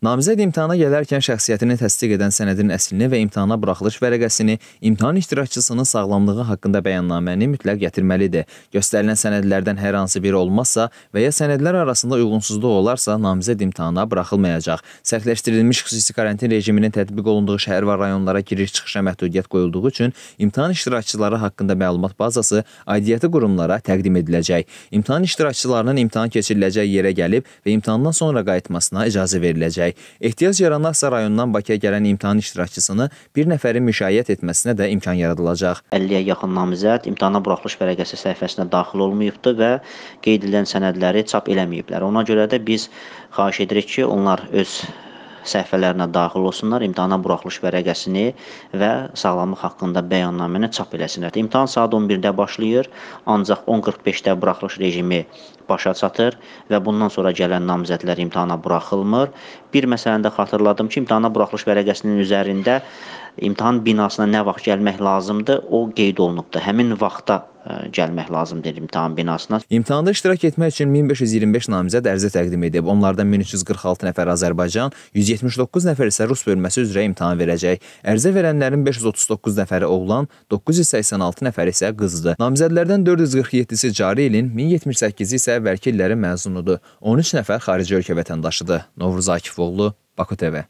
Namizəd imtahana gələrkən şəxsiyyətini təsdiq edən sənədin əslini və imtahana buraxılış vərəqəsini, imtahan iştirakçısının sağlamlığı haqqında bəyannaməni mütləq gətirməlidir. Göstərilən sənədlərdən hər hansı biri olmazsa və ya sənədlər arasında uyğunsuzluq olarsa, namizəd imtahana buraxılmayacaq. Sərtləşdirilmiş xüsusi karantin rejiminin tətbiq olunduğu şəhər və rayonlara giriş-çıxışa məhdudiyyət qoyulduğu üçün imtahan iştirakçıları haqqında məlumat bazası aidiyyəti qurumlara təqdim ediləcək. İmtahan iştirakçılarının imtahan keçiriləcəyi yerə gəlib və imtahandan sonra qayıtmasına icazə veriləcək edərək ehtiyac yaranarsa rayondan Bakıya gələn imtahan iştirakçısını bir nəfərin müşayiət etməsinə də imkan yaradılacaq. 50-yə yaxın namizəd imtahana buraxılış vərəqəsi səhifəsinə daxil olmayıbdır və qeyd edilən sənədləri çap eləməyiblər. Ona görə də biz xahiş edirik ki, onlar öz səhifələrinə daxil olsunlar, imtahana buraxılış vərəqəsini və sağlamlıq haqqında bəyannaməni çap eləsinlər. İmtahan saat 11-də başlayır, ancaq 10:45-də buraxılış rejimi başa çatır və bundan sonra gələn namizədlər imtahana buraxılmır. Bir məsələni də xatırladım ki, imtahana buraxılış vərəqəsinin üzərində imtahan binasına nə vaxt gəlmək lazımdır, o qeyd olunubdur. Həmin vaxtda gəlmək lazımdır imtahan binasına. İmtahanda iştirak etmək üçün 1525 namizəd ərizə təqdim edib. Onlardan 1346 nəfər Azərbaycan, 179 nəfər isə rus bölməsi üzrə imtahan verəcək. Ərizə verənlərin 539 nəfəri oğlan, 986 nəfər isə qızdır. Namizədlərdən 447-si cari ilin, 1078-i isə əvvəlki illərin məzunudur. 13 nəfər xarici ölkə vətəndaşıdır. Novruz Akifoğlu, Baku TV.